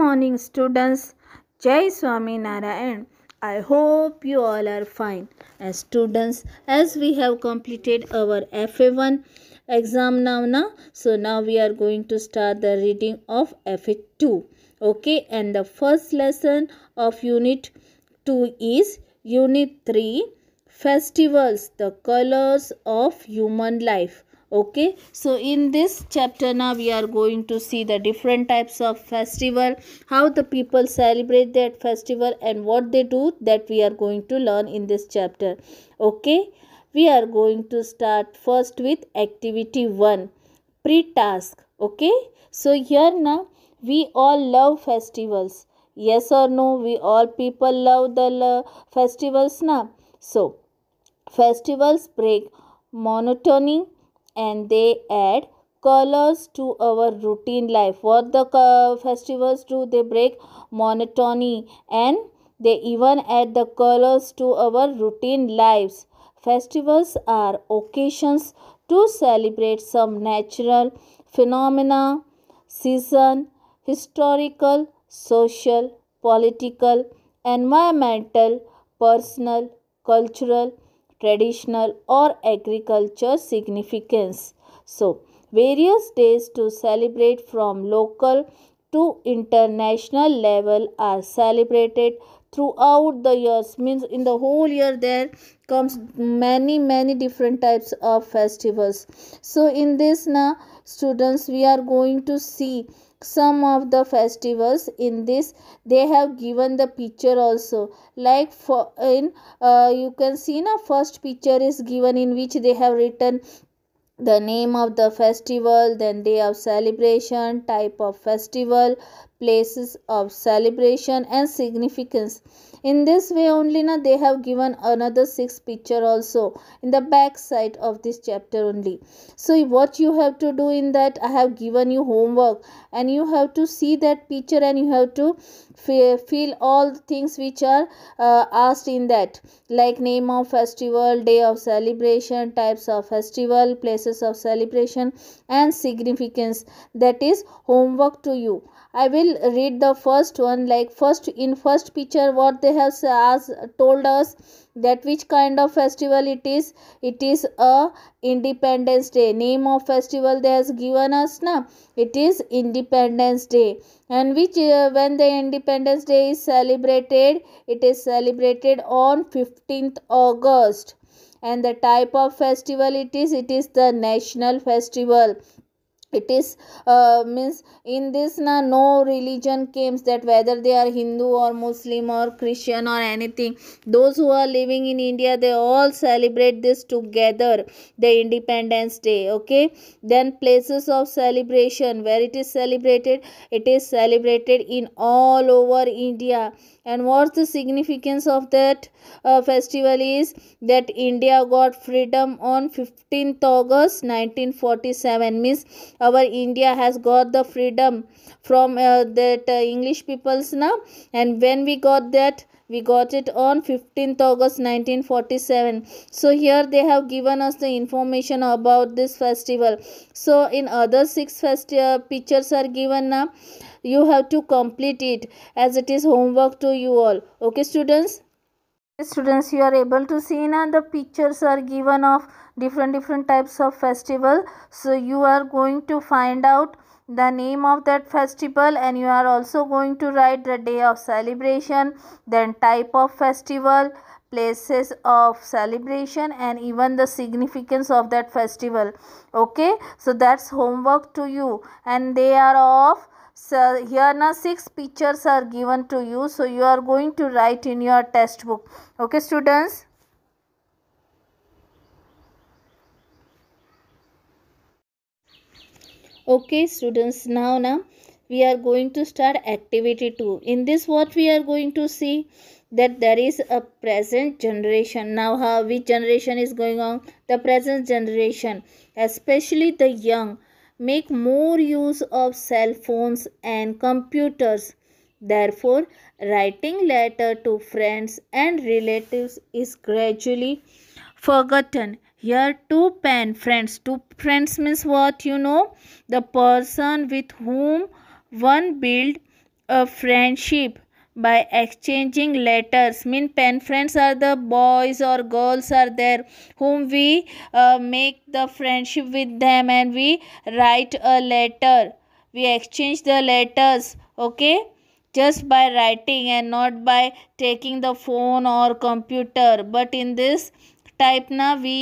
morning students. Jai Swami Narayan. I hope you all are fine. As students, as we have completed our FA1 exam now, now so now we are going to start the reading of FA2. Okay, and the first lesson of unit 2 is unit 3 festivals the colors of human life okay so in this chapter now we are going to see the different types of festival how the people celebrate that festival and what they do that we are going to learn in this chapter okay we are going to start first with activity 1 pre-task okay so here now we all love festivals yes or no we all people love the festivals now so festivals break monotony and they add colors to our routine life. What the festivals do, they break monotony and they even add the colors to our routine lives. Festivals are occasions to celebrate some natural phenomena, season, historical, social, political, environmental, personal, cultural, traditional or agriculture significance. So, various days to celebrate from local to international level are celebrated throughout the years means in the whole year there comes many many different types of festivals so in this now students we are going to see some of the festivals in this they have given the picture also like for in uh, you can see now first picture is given in which they have written the name of the festival then day of celebration type of festival places of celebration and significance in this way only na they have given another six picture also in the back side of this chapter only so what you have to do in that i have given you homework and you have to see that picture and you have to feel all things which are uh, asked in that like name of festival day of celebration types of festival places of celebration and significance that is homework to you i will read the first one like first in first picture what they have as told us that which kind of festival it is it is a independence day name of festival they has given us now it is independence day and which uh, when the independence day is celebrated it is celebrated on 15th august and the type of festival it is it is the national festival it is uh, means in this na no religion claims that whether they are hindu or muslim or christian or anything those who are living in india they all celebrate this together the independence day okay then places of celebration where it is celebrated it is celebrated in all over india and what's the significance of that uh, festival is that india got freedom on 15th august 1947 means our india has got the freedom from uh, that uh, english peoples now and when we got that we got it on 15th august 1947 so here they have given us the information about this festival so in other six fest uh, pictures are given now you have to complete it as it is homework to you all okay students students you are able to see now the pictures are given of different different types of festival so you are going to find out the name of that festival and you are also going to write the day of celebration then type of festival places of celebration and even the significance of that festival okay so that's homework to you and they are of so here now six pictures are given to you so you are going to write in your test book okay students okay students now now we are going to start activity 2 in this what we are going to see that there is a present generation now how which generation is going on the present generation especially the young make more use of cell phones and computers therefore writing letter to friends and relatives is gradually forgotten here two pen friends two friends means what you know the person with whom one build a friendship by exchanging letters mean pen friends are the boys or girls are there whom we uh, make the friendship with them and we write a letter we exchange the letters okay just by writing and not by taking the phone or computer but in this type na we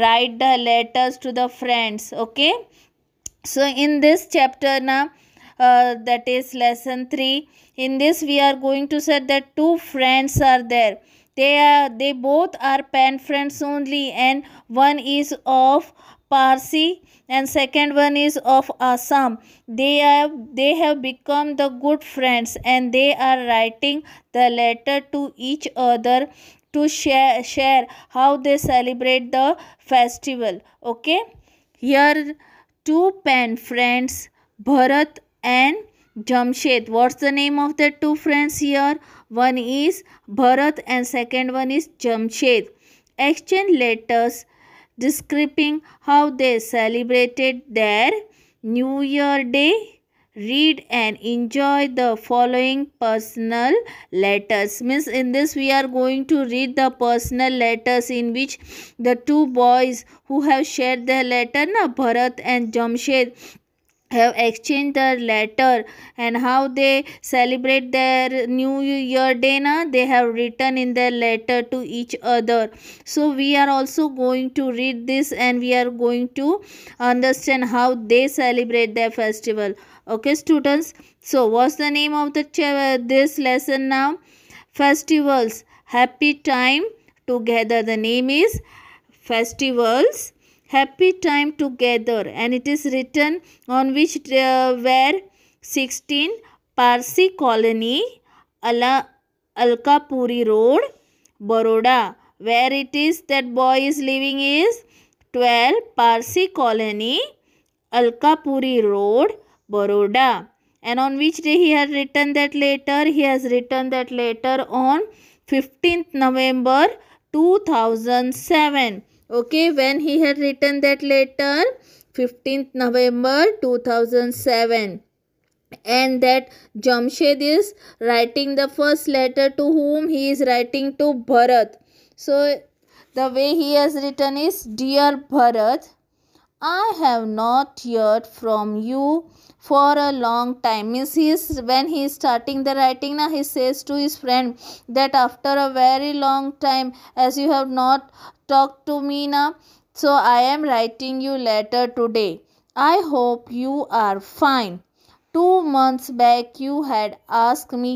write the letters to the friends okay so in this chapter na uh, that is lesson 3 in this we are going to say that two friends are there they are they both are pen friends only and one is of parsi and second one is of assam they have they have become the good friends and they are writing the letter to each other to share, share how they celebrate the festival. Okay, here two pen friends Bharat and Jamshed. What's the name of the two friends here? One is Bharat and second one is Jamshed. Exchange letters describing how they celebrated their New Year Day read and enjoy the following personal letters means in this we are going to read the personal letters in which the two boys who have shared their letter na bharat and jamshed have exchanged their letter and how they celebrate their new year day na they have written in their letter to each other so we are also going to read this and we are going to understand how they celebrate their festival okay students so what's the name of the this lesson now festivals happy time together the name is festivals happy time together and it is written on which uh, where 16 parsi colony ala alkapuri road baroda where it is that boy is living is 12 parsi colony alkapuri road Baroda. And on which day he had written that letter? He has written that letter on 15th November 2007. Okay, when he had written that letter? 15th November 2007 and that Jamshed is writing the first letter to whom he is writing to Bharat. So the way he has written is Dear Bharat, I have not heard from you for a long time means he is when he is starting the writing now he says to his friend that after a very long time as you have not talked to me now so i am writing you letter today i hope you are fine two months back you had asked me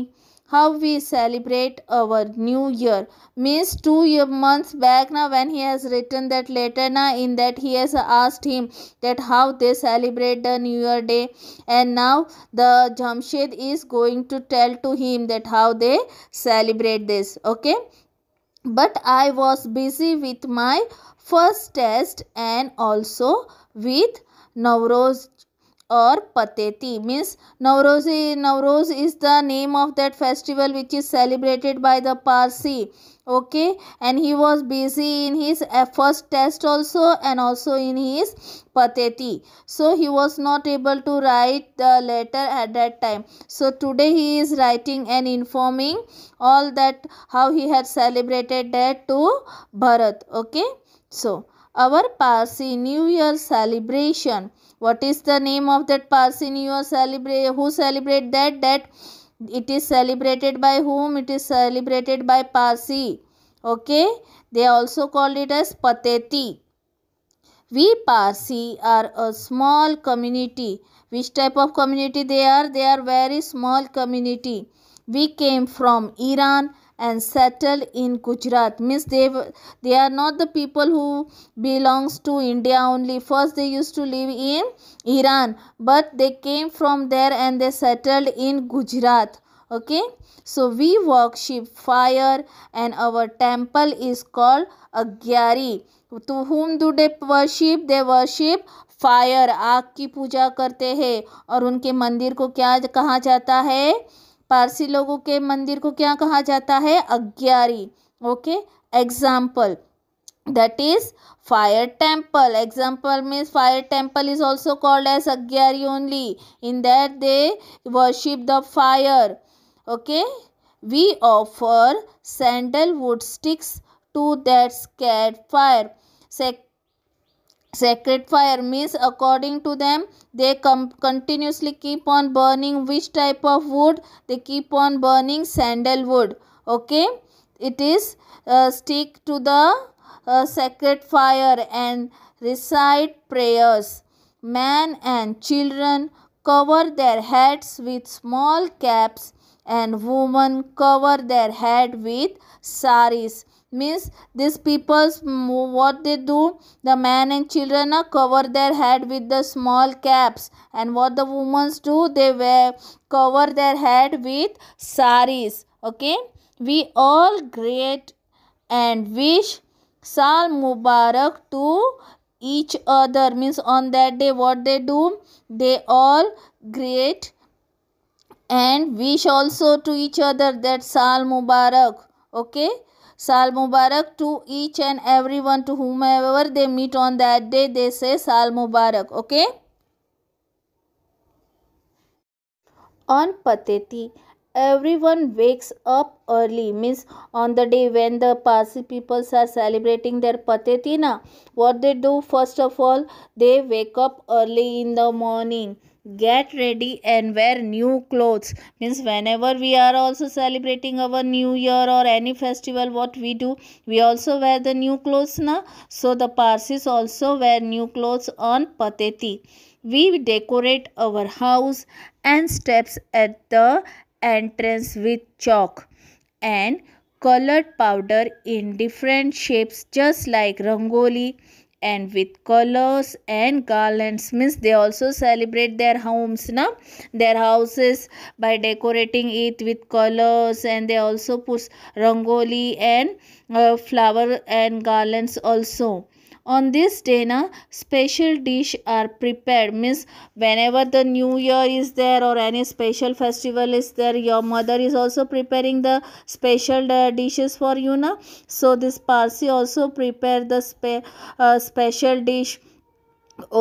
how we celebrate our new year means two year, months back now when he has written that letter now in that he has asked him that how they celebrate the new year day and now the jamshed is going to tell to him that how they celebrate this okay but i was busy with my first test and also with Navroz or Pateti. Means Nowroz, Navroz is the name of that festival which is celebrated by the Parsi. Okay, and he was busy in his first test also and also in his Pateti. So he was not able to write the letter at that time. So today he is writing and informing all that how he had celebrated that to Bharat. Okay, so our Parsi New Year celebration what is the name of that person you are celebrate who celebrate that that it is celebrated by whom it is celebrated by parsi okay they also called it as pateti we parsi are a small community which type of community they are they are very small community we came from iran and settled in Gujarat. Means they they are not the people who belongs to India only. First they used to live in Iran, but they came from there and they settled in Gujarat. Okay, so we worship fire and our temple is called Agyari. To whom do they worship? They worship fire आग की पूजा करते हैं और उनके मंदिर को क्या कहा जाता है पारसी लोगों के मंदिर को क्या कहा जाता है agiary okay example that is fire temple example means fire temple is also called as agiary only in that they worship the fire okay we offer sandalwood sticks to that cat fire sec Sacred fire means according to them they continuously keep on burning which type of wood? They keep on burning sandalwood. Okay. It is uh, stick to the uh, sacred fire and recite prayers. Man and children cover their heads with small caps and women cover their head with saris means these people's mm, what they do the man and children uh, cover their head with the small caps and what the women do they wear cover their head with saris okay we all greet and wish sal mubarak to each other means on that day what they do they all greet and wish also to each other that sal mubarak okay Sal Mubarak to each and everyone to whomever they meet on that day. They say Sal Mubarak. Okay. On Pateti, everyone wakes up early. Means on the day when the Parsi peoples are celebrating their Pateti na. What they do first of all, they wake up early in the morning get ready and wear new clothes means whenever we are also celebrating our new year or any festival what we do we also wear the new clothes na so the parsis also wear new clothes on pateti we decorate our house and steps at the entrance with chalk and colored powder in different shapes just like rangoli and with colors and garlands means they also celebrate their homes na their houses by decorating it with colors and they also put rangoli and uh, flower and garlands also on this day na special dish are prepared means whenever the new year is there or any special festival is there your mother is also preparing the special uh, dishes for you na so this parsi also prepare the spe uh, special dish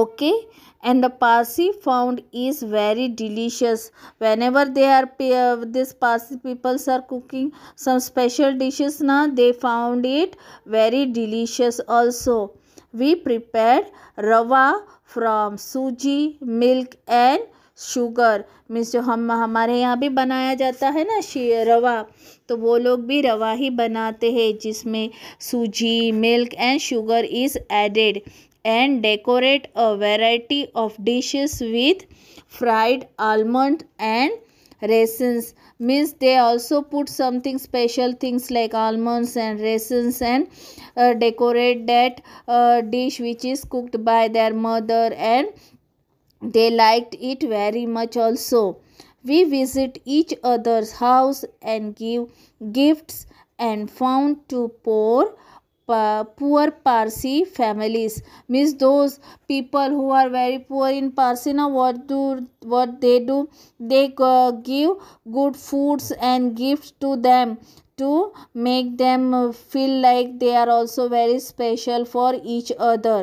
okay and the parsi found is very delicious whenever they are uh, this parsi peoples are cooking some special dishes now they found it very delicious also we prepared rava from suji milk and sugar means जो हम हमारे यहाँ भी बनाया जाता है ना रवा तो वो लोग भी रवा ही बनाते हैं जिसमें suji milk and sugar is added and decorate a variety of dishes with fried almond and raisins means they also put something special things like almonds and raisins and uh, decorate that uh, dish which is cooked by their mother and they liked it very much also we visit each other's house and give gifts and found to pour poor Parsi families means those people who are very poor in Parsi now what do what they do they uh, give good foods and gifts to them to make them feel like they are also very special for each other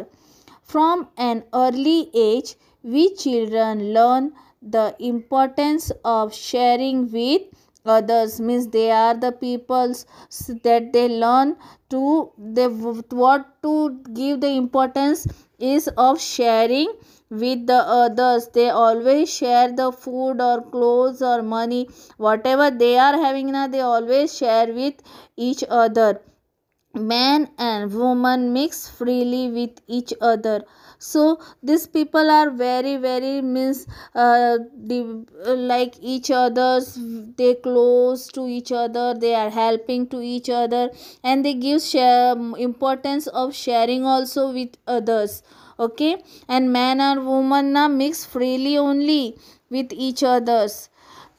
from an early age we children learn the importance of sharing with others means they are the peoples that they learn to they what to give the importance is of sharing with the others they always share the food or clothes or money whatever they are having now they always share with each other man and woman mix freely with each other so these people are very very means uh, the, like each others they close to each other they are helping to each other and they give share, importance of sharing also with others okay and man and woman now mix freely only with each others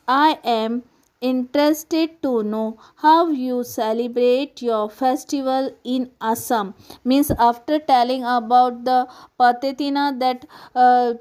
i am interested to know how you celebrate your festival in Assam. Means after telling about the Patetina that uh,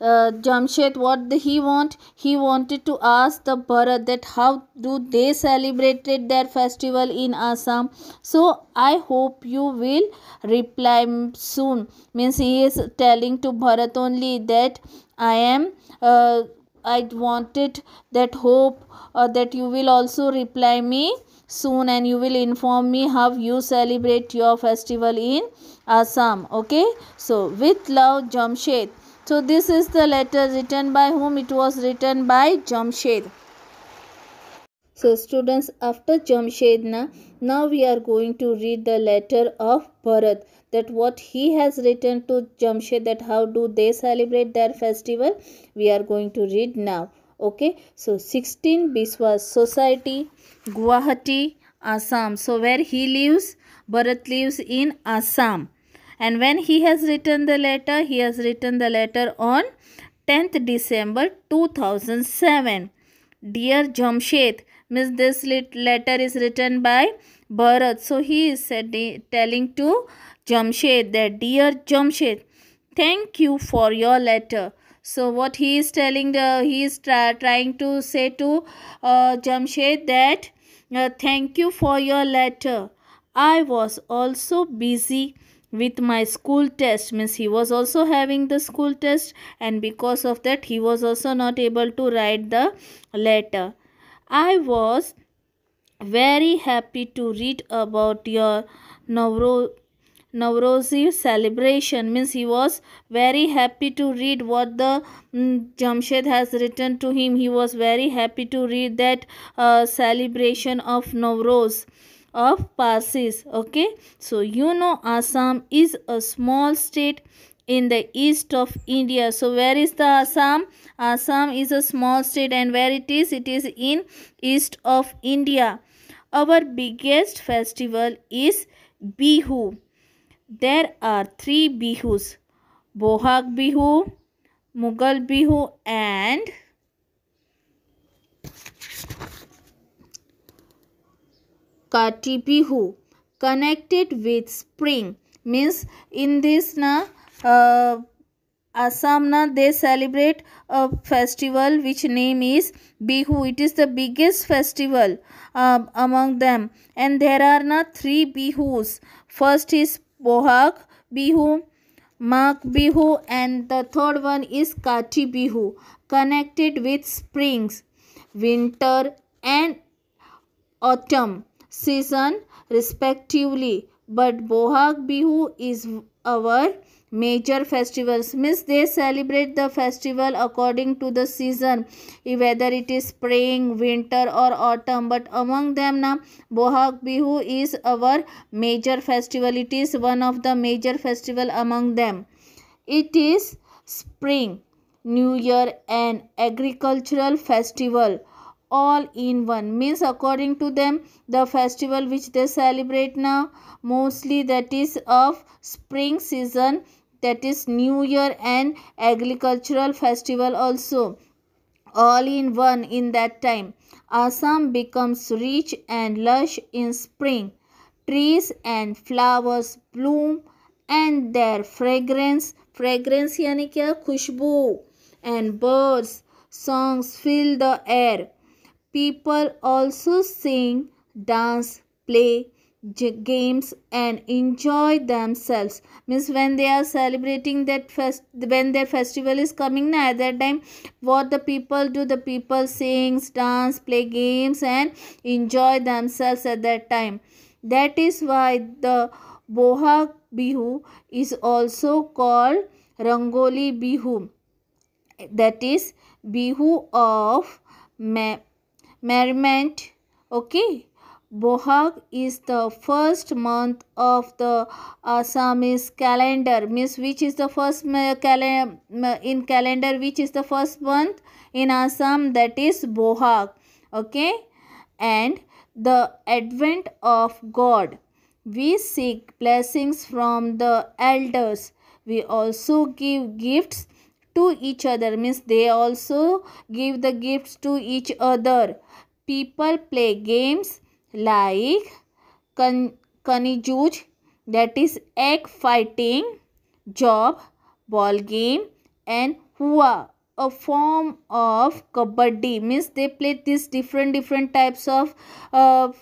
uh, Jamshed what the, he want he wanted to ask the Bharat that how do they celebrated their festival in Assam so I hope you will reply soon means he is telling to Bharat only that I am uh, I wanted that hope uh, that you will also reply me soon and you will inform me how you celebrate your festival in Assam. Okay. So, with love, Jamshed. So, this is the letter written by whom? It was written by Jamshed. So, students, after Jamshedna, now we are going to read the letter of Bharat that what he has written to Jamshed that how do they celebrate their festival we are going to read now okay so 16 Biswas society Guwahati Assam so where he lives Bharat lives in Assam and when he has written the letter he has written the letter on 10th December 2007 dear Jamshed means this letter is written by Bharat. So he is telling to Jamshed that dear Jamshed, thank you for your letter. So what he is telling, the, uh, he is try, trying to say to uh, Jamshed that uh, thank you for your letter. I was also busy with my school test means he was also having the school test and because of that he was also not able to write the letter i was very happy to read about your Navroz celebration means he was very happy to read what the um, Jamshed has written to him. He was very happy to read that uh, celebration of Navroz of Parsis. Okay, so you know Assam is a small state in the east of India. So where is the Assam? Assam is a small state and where it is? It is in east of India. Our biggest festival is Bihu. There are three Bihus. Bohag Bihu, Mughal Bihu and Kati Bihu connected with spring means in this na uh, Assamna they celebrate a festival which name is Bihu. It is the biggest festival uh, among them and there are na three Bihus. First is Bohag Bihu, Mag Bihu and the third one is Kati Bihu connected with springs, winter and autumn season respectively. But Bohag Bihu is our major festivals means they celebrate the festival according to the season whether it is spring winter or autumn but among them now bohag bihu is our major festival it is one of the major festival among them it is spring new year and agricultural festival all in one means according to them the festival which they celebrate now mostly that is of spring season that is new year and agricultural festival also all in one in that time assam becomes rich and lush in spring trees and flowers bloom and their fragrance fragrance yani kya khushbu and birds songs fill the air people also sing dance play games and enjoy themselves means when they are celebrating that fest when their festival is coming na at that time what the people do the people sings dance play games and enjoy themselves at that time that is why the boha bihu is also called rangoli bihu that is bihu of merriment okay Bohag is the first month of the Assamese calendar. Means which is the first calen in calendar which is the first month in Assam that is Bohag. Okay. And the advent of God. We seek blessings from the elders. We also give gifts to each other. Means they also give the gifts to each other. People play games like con Kanijuj that is egg fighting, job, ball game and hua a form of kabaddi means they play these different different types of uh,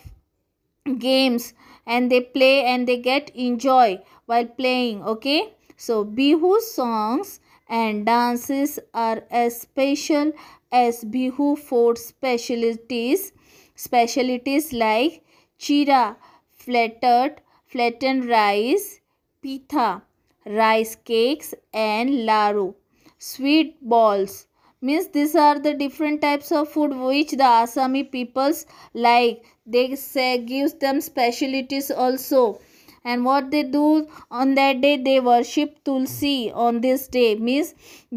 games and they play and they get enjoy while playing okay so bihu songs and dances are as special as bihu food specialties Specialities like chira, flattered, flattened rice, pitha, rice cakes and laru, sweet balls. Means these are the different types of food which the Assami peoples like. They say gives them specialities also and what they do on that day they worship tulsi on this day means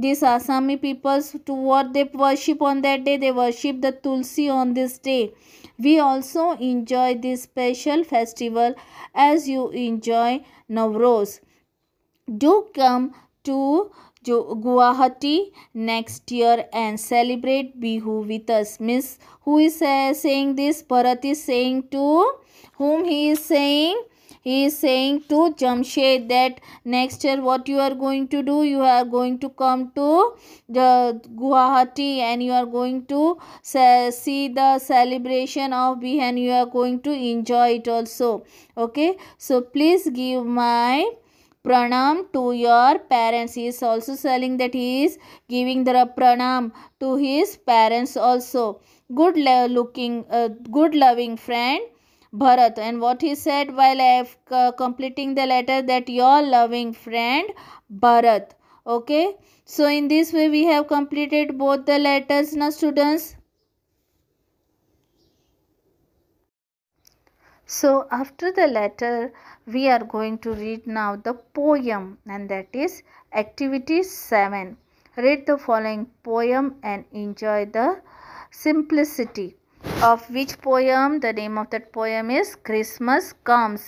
these asami peoples to what they worship on that day they worship the tulsi on this day we also enjoy this special festival as you enjoy navroz do come to Guwahati next year and celebrate Bihu with us. Miss, who is uh, saying this? Bharat is saying to whom he is saying he is saying to Jamshed that next year what you are going to do you are going to come to the Guwahati and you are going to see the celebration of Bihan you are going to enjoy it also okay so please give my pranam to your parents he is also saying that he is giving the pranam to his parents also good looking uh, good loving friend Bharat. And what he said while completing the letter that your loving friend Bharat. Okay. So in this way we have completed both the letters now students. So after the letter we are going to read now the poem and that is activity 7. Read the following poem and enjoy the simplicity of which poem the name of that poem is christmas comes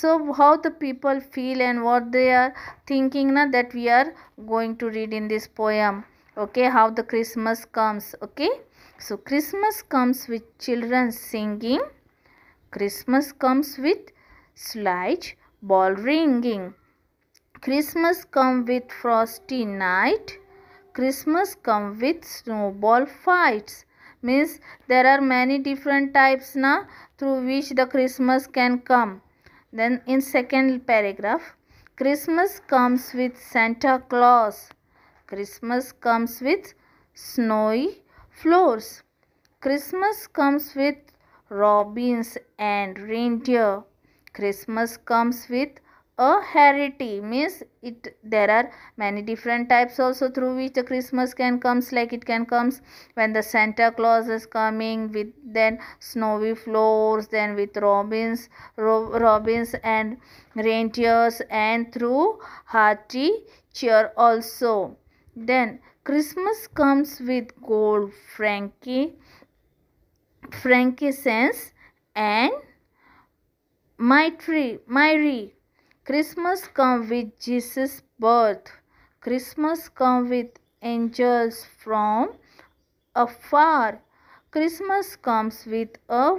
so how the people feel and what they are thinking na, that we are going to read in this poem okay how the christmas comes okay so christmas comes with children singing christmas comes with sledge ball ringing christmas come with frosty night christmas come with snowball fights means there are many different types na through which the christmas can come then in second paragraph christmas comes with santa claus christmas comes with snowy floors christmas comes with robins and reindeer christmas comes with a rarity means it there are many different types also through which the christmas can comes like it can comes when the santa claus is coming with then snowy floors then with robins ro- robins and reindeers and through hearty cheer also then christmas comes with gold frankie frankincense and mitre mitre Christmas comes with Jesus' birth. Christmas comes with angels from afar. Christmas comes with a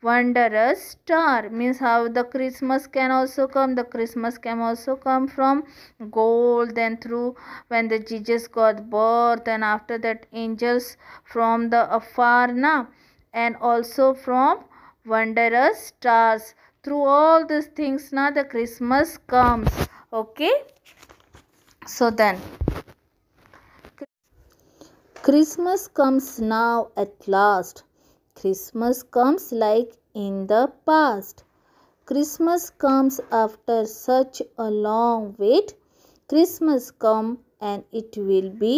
wondrous star means how the christmas can also come the christmas can also come from gold and through when the jesus got birth and after that angels from the afar now and also from wondrous stars through all these things now the christmas comes okay so then christmas comes now at last christmas comes like in the past christmas comes after such a long wait christmas come and it will be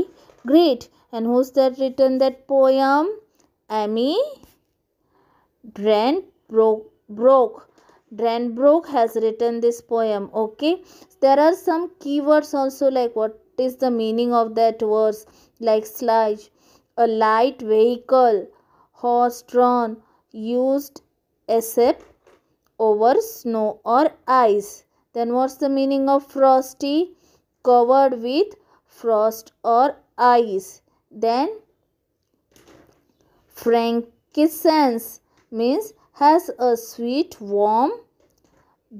great and who's that written that poem Amy Dren Broke, Broke Dranbrook has written this poem. Okay, there are some keywords also like what is the meaning of that verse like sludge, a light vehicle, horse drawn, used except over snow or ice. Then what's the meaning of frosty? Covered with frost or ice. Then frankincense means has a sweet, warm,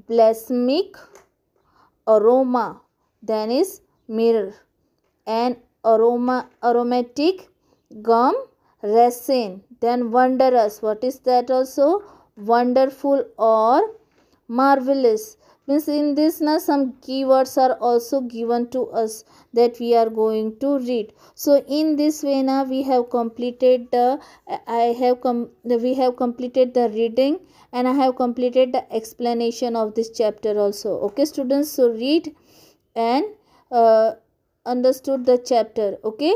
balsamic aroma than is mirror and aroma aromatic gum resin then wondrous what is that also wonderful or marvelous means in this na some keywords are also given to us that we are going to read so in this way na we have completed the i have come we have completed the reading and i have completed the explanation of this chapter also okay students so read and uh, understood the chapter okay